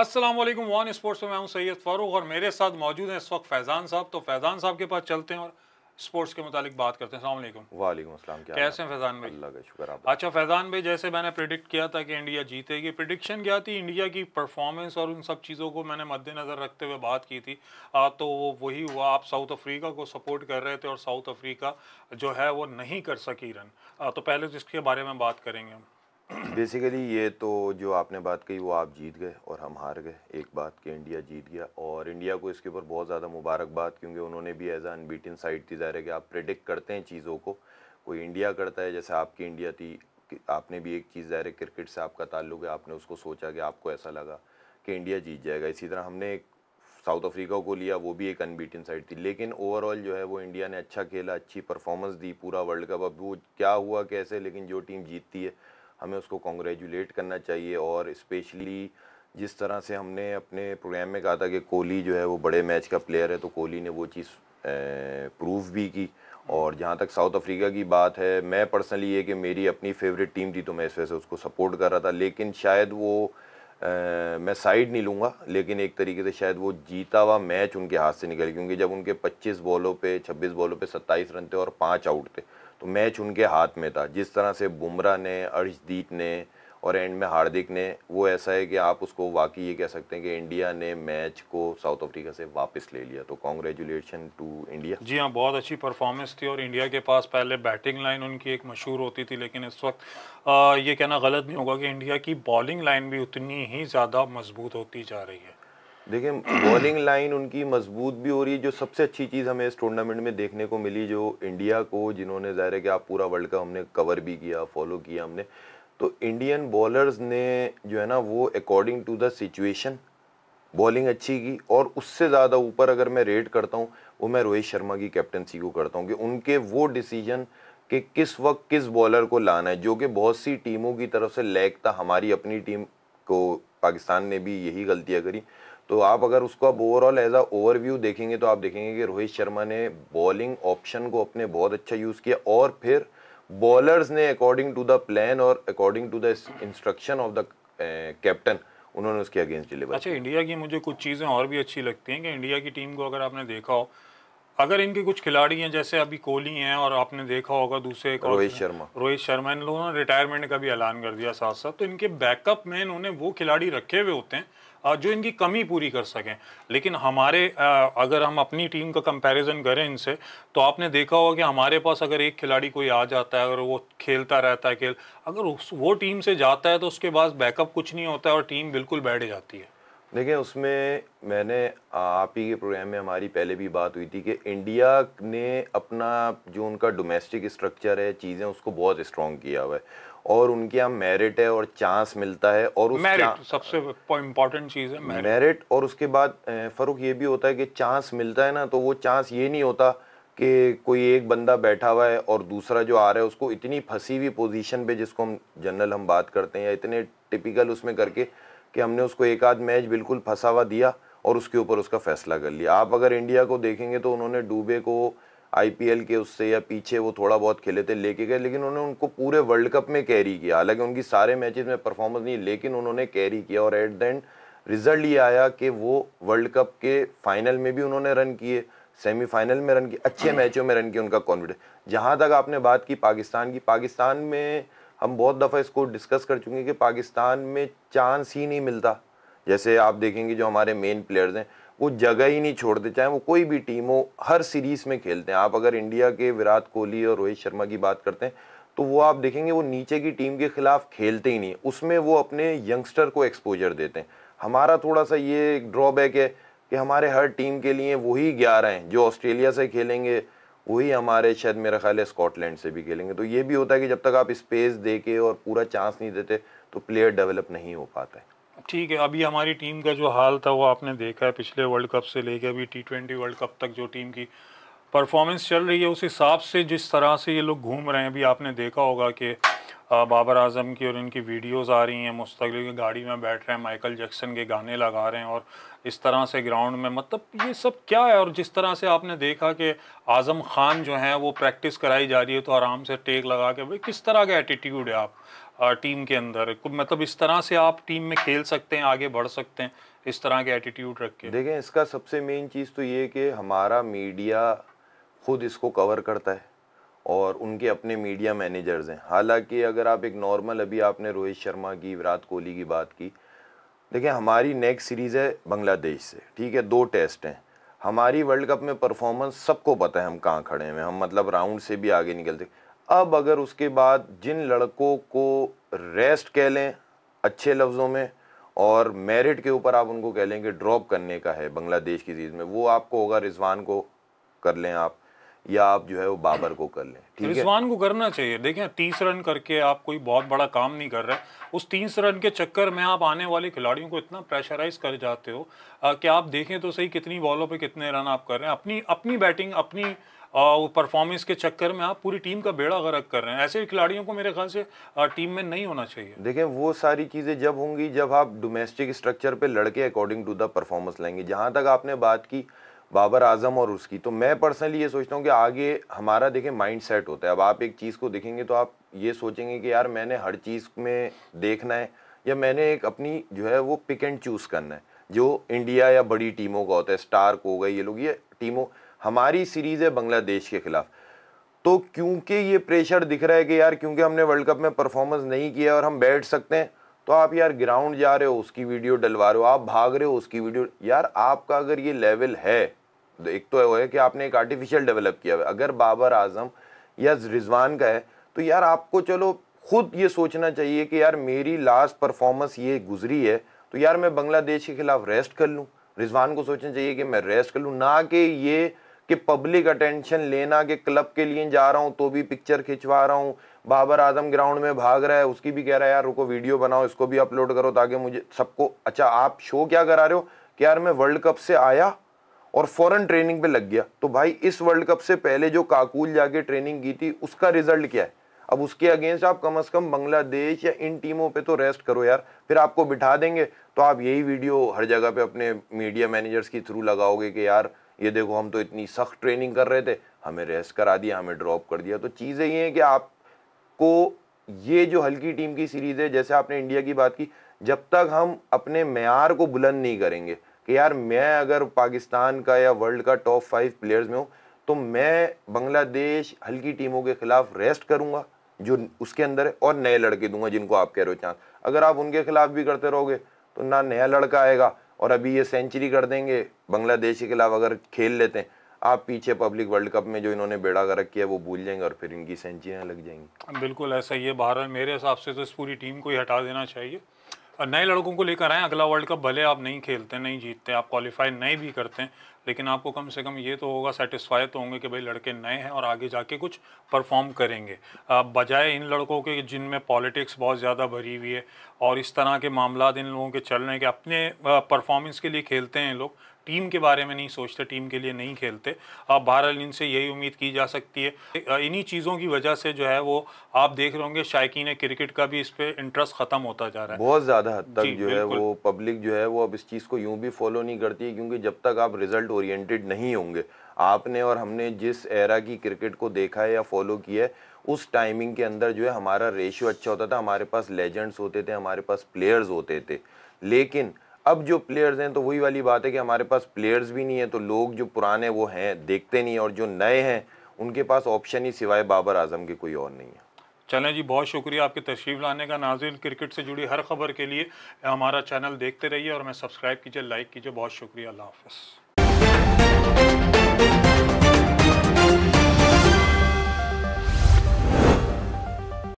अस्सलाम वालेकुम one sports में मैं हूं सैयद फ़ारूक और मेरे साथ मौजूद हैं इस वक्त फैज़ान साहब तो फैज़ान साहब के पास चलते हैं और स्पोर्ट्स के मुतालिक बात करते हैं वालेकुम वालेकुम कैसे हैं फैज़ान भाई अल्लाह का शुक्र आप अच्छा फैज़ान भाई जैसे मैंने प्रिडिक्ट किया था कि इंडिया जीतेगी प्रिडिक्शन क्या थी इंडिया की परफॉर्मेंस और उन सब चीज़ों को मैंने मद्देनज़र रखते हुए बात की थी आ, तो वो वही हुआ आप साउथ अफ्रीका को सपोर्ट कर रहे थे और साउथ अफ्रीका जो है वो नहीं कर सकी रन तो पहले तो इसके बारे में बात करेंगे हम बेसिकली ये तो जो आपने बात कही वो आप जीत गए और हम हार गए एक बात कि इंडिया जीत गया और इंडिया को इसके ऊपर बहुत ज़्यादा मुबारकबाद क्योंकि उन्होंने भी एज अनबीटिन साइड थी ज़ाहिर है कि आप प्रिडिक्ट करते हैं चीज़ों को कोई इंडिया करता है जैसे आपकी इंडिया थी आपने भी एक चीज़ ज़ाहिर क्रिकेट से आपका ताल्लुक है आपने उसको सोचा कि आपको ऐसा लगा कि इंडिया जीत जाएगा इसी तरह हमने एक साउथ अफ्रीका को लिया वो भी एक अनबीटिन साइड थी लेकिन ओवरऑल जो है वो इंडिया ने अच्छा खेला अच्छी परफॉर्मेंस दी पूरा वर्ल्ड कप अब वो क्या हुआ कैसे लेकिन जो टीम जीतती है हमें उसको कॉन्ग्रेचुलेट करना चाहिए और स्पेशली जिस तरह से हमने अपने प्रोग्राम में कहा था कि कोहली जो है वो बड़े मैच का प्लेयर है तो कोहली ने वो चीज़ प्रूव भी की और जहाँ तक साउथ अफ्रीका की बात है मैं पर्सनली ये कि मेरी अपनी फेवरेट टीम थी तो मैं इस वजह से उसको सपोर्ट कर रहा था लेकिन शायद वो आ, मैं साइड नहीं लूँगा लेकिन एक तरीके से शायद वो जीता हुआ मैच उनके हाथ से निकल क्योंकि जब उनके 25 बॉलों पे 26 बॉलों पे 27 रन थे और पाँच आउट थे तो मैच उनके हाथ में था जिस तरह से बुमराह ने अर्शदीप ने और एंड में हार्दिक ने वो ऐसा है कि आप उसको वाकई ये कह सकते हैं कि इंडिया ने मैच को साउथ अफ्रीका से वापस ले लिया तो कॉन्ग्रेचुलेशन टू इंडिया जी हाँ बहुत अच्छी परफॉर्मेंस थी और इंडिया के पास पहले बैटिंग लाइन उनकी एक मशहूर होती थी लेकिन इस वक्त आ, ये कहना गलत नहीं होगा कि इंडिया की बॉलिंग लाइन भी उतनी ही ज़्यादा मजबूत होती जा रही है देखिए बॉलिंग लाइन उनकी मजबूत भी हो रही है जो सबसे अच्छी चीज़ हमें इस टूर्नामेंट में देखने को मिली जो इंडिया को जिन्होंने ज़ाहिर है कि आप पूरा वर्ल्ड कप हमने कवर भी किया फॉलो किया हमने तो इंडियन बॉलर्स ने जो है ना वो according to the situation bowling अच्छी की और उससे ज़्यादा ऊपर अगर मैं रेट करता हूँ वो मैं रोहित शर्मा की कैप्टनसी को करता हूँ कि उनके वो डिसीजन कि किस वक्त किस बॉलर को लाना है जो कि बहुत सी टीमों की तरफ से लैग था हमारी अपनी टीम को पाकिस्तान ने भी यही गलतियाँ करी तो आप अगर उसको आप ओवरऑल एज अ ओवरव्यू देखेंगे तो आप देखेंगे कि रोहित शर्मा ने बॉलिंग ऑप्शन को अपने बहुत अच्छा यूज़ किया और फिर बॉलर्स ने अकॉर्डिंग टू द प्लान और according to the instruction of the captain उन्होंने उसके अगेंस्ट डिलीवर अच्छा इंडिया की मुझे कुछ चीज़ें और भी अच्छी लगती हैं कि इंडिया की टीम को अगर आपने देखा हो अगर इनके कुछ खिलाड़ी हैं जैसे अभी कोहली हैं और आपने देखा होगा दूसरे रोहित शर्मा रोहित शर्मा इन लोगों ने रिटायरमेंट का भी ऐलान कर दिया साथ साथ तो इनके बैकअप में इन्होंने वो खिलाड़ी रखे हुए होते हैं जो इनकी कमी पूरी कर सकें लेकिन हमारे अगर हम अपनी टीम का कंपैरिजन करें इनसे तो आपने देखा होगा कि हमारे पास अगर एक खिलाड़ी कोई आ जाता है अगर वो खेलता रहता है खेल अगर उस वो टीम से जाता है तो उसके पास बैकअप कुछ नहीं होता है और टीम बिल्कुल बैठ जाती है देखिए उसमें मैंने आप ही के प्रोग्राम में हमारी पहले भी बात हुई थी कि इंडिया ने अपना जो उनका डोमेस्टिक स्ट्रक्चर है चीज़ें उसको बहुत स्ट्रॉन्ग किया हुआ है और उनके यहाँ मेरिट है और चांस मिलता है और मेरिट सबसे इम्पोर्टेंट चीज़ है मेरिट।, मेरिट और उसके बाद फ़र्क ये भी होता है कि चांस मिलता है ना तो वो चांस ये नहीं होता कि कोई एक बंदा बैठा हुआ है और दूसरा जो आ रहा है उसको इतनी फंसी हुई पोजीशन पे जिसको हम जनरल हम बात करते हैं या इतने टिपिकल उसमें करके कि हमने उसको एक आध मैच बिल्कुल फंसा हुआ दिया और उसके ऊपर उसका फैसला कर लिया आप अगर इंडिया को देखेंगे तो उन्होंने डूबे को आईपीएल के उससे या पीछे वो थोड़ा बहुत खेले थे लेके गए लेकिन उन्होंने उनको पूरे वर्ल्ड कप में कैरी किया हालांकि उनकी सारे मैचेस में परफॉर्मेंस नहीं लेकिन उन्होंने कैरी किया और एट द एंड रिजल्ट ये आया कि वो वर्ल्ड कप के फाइनल में भी उन्होंने रन किए सेमीफाइनल में रन किए अच्छे मैचों में रन किए उनका कॉन्फिडेंस जहाँ तक आपने बात की पाकिस्तान की पाकिस्तान में हम बहुत दफ़ा इसको डिस्कस कर चुके हैं कि पाकिस्तान में चांस ही नहीं मिलता जैसे आप देखेंगे जो हमारे मेन प्लेयर्स हैं वो जगह ही नहीं छोड़ते चाहे वो कोई भी टीम हो हर सीरीज़ में खेलते हैं आप अगर इंडिया के विराट कोहली और रोहित शर्मा की बात करते हैं तो वो आप देखेंगे वो नीचे की टीम के खिलाफ खेलते ही नहीं उसमें वो अपने यंगस्टर को एक्सपोजर देते हैं हमारा थोड़ा सा ये ड्रॉबैक है कि हमारे हर टीम के लिए वही ग्यारह हैं जो ऑस्ट्रेलिया से खेलेंगे वही हमारे शायद मेरा ख्याल है स्कॉटलैंड से भी खेलेंगे तो ये भी होता है कि जब तक आप स्पेस दे के और पूरा चांस नहीं देते तो प्लेयर डेवलप नहीं हो पाता है ठीक है अभी हमारी टीम का जो हाल था वो आपने देखा है पिछले वर्ल्ड कप से लेके अभी टी ट्वेंटी वर्ल्ड कप तक जो टीम की परफॉर्मेंस चल रही है उस हिसाब से जिस तरह से ये लोग घूम रहे हैं अभी आपने देखा होगा कि बाबर आजम की और इनकी वीडियोस आ रही हैं मुस्तकिल की गाड़ी में बैठ रहे हैं माइकल जैक्सन के गाने लगा रहे हैं और इस तरह से ग्राउंड में मतलब ये सब क्या है और जिस तरह से आपने देखा कि आज़म ख़ान जो हैं वो प्रैक्टिस कराई जा रही है तो आराम से टेक लगा के भाई किस तरह का एटीट्यूड है आप टीम के अंदर मतलब इस तरह से आप टीम में खेल सकते हैं आगे बढ़ सकते हैं इस तरह के एटीट्यूड रख के देखें इसका सबसे मेन चीज़ तो ये कि हमारा मीडिया खुद इसको कवर करता है और उनके अपने मीडिया मैनेजर्स हैं हालांकि अगर आप एक नॉर्मल अभी आपने रोहित शर्मा की विराट कोहली की बात की देखिए हमारी नेक्स्ट सीरीज़ है बांग्लादेश से ठीक है दो टेस्ट हैं हमारी वर्ल्ड कप में परफॉर्मेंस सबको पता है हम कहाँ खड़े हैं हम मतलब राउंड से भी आगे निकलते अब अगर उसके बाद जिन लड़कों को रेस्ट कह लें अच्छे लफ्ज़ों में और मेरिट के ऊपर आप उनको कह लें कि ड्रॉप करने का है बांग्लादेश की सीरीज़ में वो आपको होगा रिजवान को कर लें आप या आप जो है वो बाबर को कर लें ठीक है रिजवान को करना चाहिए देखें तीस रन करके आप कोई बहुत बड़ा काम नहीं कर रहे उस तीस रन के चक्कर में आप आने वाले खिलाड़ियों को इतना प्रेशराइज कर जाते हो कि आप देखें तो सही कितनी बॉलों पर कितने रन आप कर रहे हैं अपनी अपनी बैटिंग अपनी परफॉर्मेंस के चक्कर में आप पूरी टीम का बेड़ा गर्क कर रहे हैं ऐसे खिलाड़ियों को मेरे ख्याल से टीम में नहीं होना चाहिए देखें वो सारी चीज़ें जब होंगी जब आप डोमेस्टिक स्ट्रक्चर पे लड़के अकॉर्डिंग टू द परफॉर्मेंस लेंगे जहाँ तक आपने बात की बाबर आजम और उसकी तो मैं पर्सनली ये सोचता हूँ कि आगे हमारा देखें माइंड सेट होता है अब आप एक चीज़ को देखेंगे तो आप ये सोचेंगे कि यार मैंने हर चीज़ में देखना है या मैंने एक अपनी जो है वो पिक एंड चूज़ करना है जो इंडिया या बड़ी टीमों का होता है स्टार हो गए ये लोग ये टीमों हमारी सीरीज़ है बांग्लादेश के ख़िलाफ़ तो क्योंकि ये प्रेशर दिख रहा है कि यार क्योंकि हमने वर्ल्ड कप में परफॉर्मेंस नहीं किया और हम बैठ सकते हैं तो आप यार ग्राउंड जा रहे हो उसकी वीडियो डलवा रहे हो आप भाग रहे हो उसकी वीडियो यार आपका अगर ये लेवल है एक तो वो है कि आपने एक आर्टिफिशियल डेवलप किया है अगर बाबर आजम या रिजवान का है तो यार आपको चलो खुद ये सोचना चाहिए कि यार मेरी लास्ट परफॉर्मेंस ये गुजरी है तो यार मैं बांग्लादेश के खिलाफ रेस्ट कर लूँ रिजवान को सोचना चाहिए कि मैं रेस्ट कर लूँ ना कि ये कि पब्लिक अटेंशन लेना कि क्लब के लिए जा रहा हूँ तो भी पिक्चर खिंचवा रहा हूँ बाबर आजम ग्राउंड में भाग रहा है उसकी भी कह रहा है यार रुको वीडियो बनाओ इसको भी अपलोड करो ताकि मुझे सबको अच्छा आप शो क्या करा रहे हो कि यार मैं वर्ल्ड कप से आया और फॉरन ट्रेनिंग पे लग गया तो भाई इस वर्ल्ड कप से पहले जो काकुल जाके ट्रेनिंग की थी उसका रिजल्ट क्या है अब उसके अगेंस्ट आप कम से कम बांग्लादेश या इन टीमों पे तो रेस्ट करो यार फिर आपको बिठा देंगे तो आप यही वीडियो हर जगह पे अपने मीडिया मैनेजर्स के थ्रू लगाओगे कि यार ये देखो हम तो इतनी सख्त ट्रेनिंग कर रहे थे हमें रेस्ट करा दिया हमें ड्रॉप कर दिया तो चीज़ें ये हैं कि आपको ये जो हल्की टीम की सीरीज़ है जैसे आपने इंडिया की बात की जब तक हम अपने मैार को बुलंद नहीं करेंगे कि यार मैं अगर पाकिस्तान का या वर्ल्ड का टॉप फाइव प्लेयर्स में हूँ तो मैं बांग्लादेश हल्की टीमों के खिलाफ रेस्ट करूंगा जो उसके अंदर है और नए लड़के दूंगा जिनको आप कह रहे हो चांस अगर आप उनके खिलाफ भी करते रहोगे तो ना नया लड़का आएगा और अभी ये सेंचुरी कर देंगे बांग्लादेश के खिलाफ अगर खेल लेते हैं आप पीछे पब्लिक वर्ल्ड कप में जो इन्होंने बेड़ा कर रखी है वो भूल जाएंगे और फिर इनकी सेंचुरियाँ लग जाएंगी बिल्कुल ऐसा ही है बहरहाल मेरे हिसाब से तो इस पूरी टीम को ही हटा देना चाहिए नए लड़कों को लेकर आएँ अगला वर्ल्ड कप भले आप नहीं खेलते नहीं जीतते आप क्वालिफाई नहीं भी करते लेकिन आपको कम से कम ये तो होगा सेटिस्फाई तो होंगे कि भाई लड़के नए हैं और आगे जाके कुछ परफॉर्म करेंगे बजाय इन लड़कों के जिनमें पॉलिटिक्स बहुत ज़्यादा भरी हुई है और इस तरह के मामला इन लोगों के चल रहे हैं कि अपने परफॉर्मेंस के लिए खेलते हैं लोग टीम के बारे में नहीं सोचते टीम के लिए नहीं खेलते अब बहरहाल इनसे यही उम्मीद की जा सकती है इन्हीं चीज़ों की वजह से जो है वो आप देख रहे होंगे ने क्रिकेट का भी इस पर इंटरेस्ट ख़त्म होता जा रहा है बहुत ज़्यादा हद तक जो है वो पब्लिक जो है वो अब इस चीज़ को यूँ भी फॉलो नहीं करती है क्योंकि जब तक आप रिजल्ट ओरिएटेड नहीं होंगे आपने और हमने जिस एरा की क्रिकेट को देखा है या फॉलो किया है उस टाइमिंग के अंदर जो है हमारा रेशियो अच्छा होता था हमारे पास लेजेंड्स होते थे हमारे पास प्लेयर्स होते थे लेकिन अब जो प्लेयर्स हैं तो वही वाली बात है कि हमारे पास प्लेयर्स भी नहीं है तो लोग जो पुराने वो हैं देखते नहीं और जो नए हैं उनके पास ऑप्शन ही सिवाय बाबर आजम के कोई और नहीं है चलें जी बहुत शुक्रिया आपके तशरीफ लाने का नाजिन क्रिकेट से जुड़ी हर खबर के लिए हमारा चैनल देखते रहिए और हमें सब्सक्राइब कीजिए लाइक कीजिए बहुत शुक्रिया अल्लाह हाफ